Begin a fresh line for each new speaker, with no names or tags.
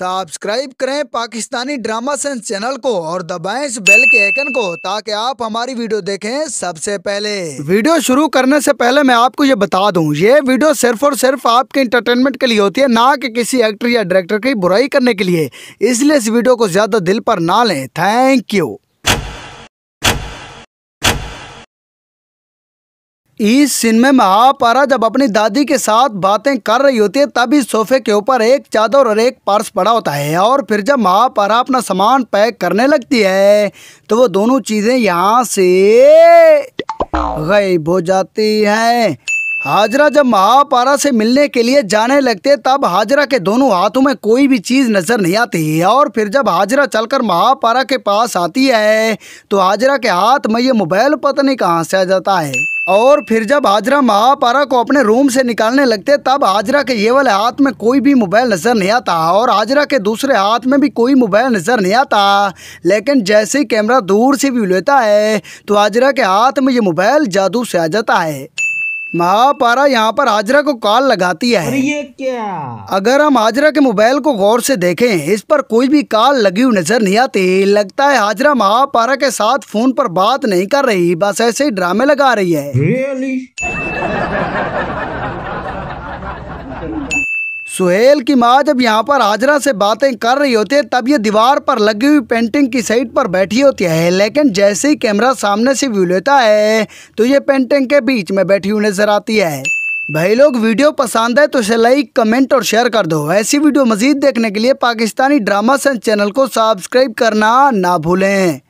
Subscribe करें Pakistani drama sense channel को और दबाएं इस बेल के आइकन को ताकि आप हमारी वीडियो देखें सबसे पहले वीडियो शुरू करने से पहले मैं आपको ये बता दूं ये वीडियो सिर्फ और सिर्फ आपके इंटरटेनमेंट के लिए होती है ना कि किसी एक्टर या डायरेक्टर की बुराई करने के लिए इसलिए इस वीडियो को ज्यादा दिल पर ना लें थैंक यू इस सीन में महापारा जब अपनी दादी के साथ बातें कर रही होती है तभी सोफे के ऊपर एक चादर और एक पर्स पड़ा होता है और फिर जब महापारा अपना सामान पैक करने लगती है तो वो दोनों चीज़ें यहाँ से गायब हो जाती हैं हाजरा जब महापारा से मिलने के लिए जाने लगते तब हाजरा के दोनों हाथों में कोई भी चीज़ नज़र नहीं आती है और फिर जब हाजरा चलकर महापारा के पास आती है तो हाजरा के हाथ में ये मोबाइल पता नहीं कहाँ से आ जाता है और फिर जब हाजरा महापारा को अपने रूम से निकालने लगते तब हाजरा के ये वाले हाथ में कोई भी मोबाइल नज़र नहीं आता और हाजरा के दूसरे हाथ में भी कोई मोबाइल नज़र नहीं आता लेकिन जैसे ही कैमरा दूर से भी लेता है तो हाजरा के हाथ में ये मोबाइल जादू से आ जाता है महापारा यहाँ पर हाजरा को कॉल लगाती है ये क्या अगर हम हाजरा के मोबाइल को गौर से देखें इस पर कोई भी कॉल लगी हुई नजर नहीं आती लगता है हाजरा महापारा के साथ फोन पर बात नहीं कर रही बस ऐसे ही ड्रामे लगा रही है really? सुहेल की माँ जब यहाँ पर हाजरा से बातें कर रही होती है तब ये दीवार पर लगी हुई पेंटिंग की साइड पर बैठी होती है लेकिन जैसे ही कैमरा सामने से व्यू लेता है तो ये पेंटिंग के बीच में बैठी हुई नजर आती है भाई लोग वीडियो पसंद है तो इसे लाइक कमेंट और शेयर कर दो ऐसी वीडियो मजीद देखने के लिए पाकिस्तानी ड्रामा सेंस चैनल को सब्सक्राइब करना ना भूलें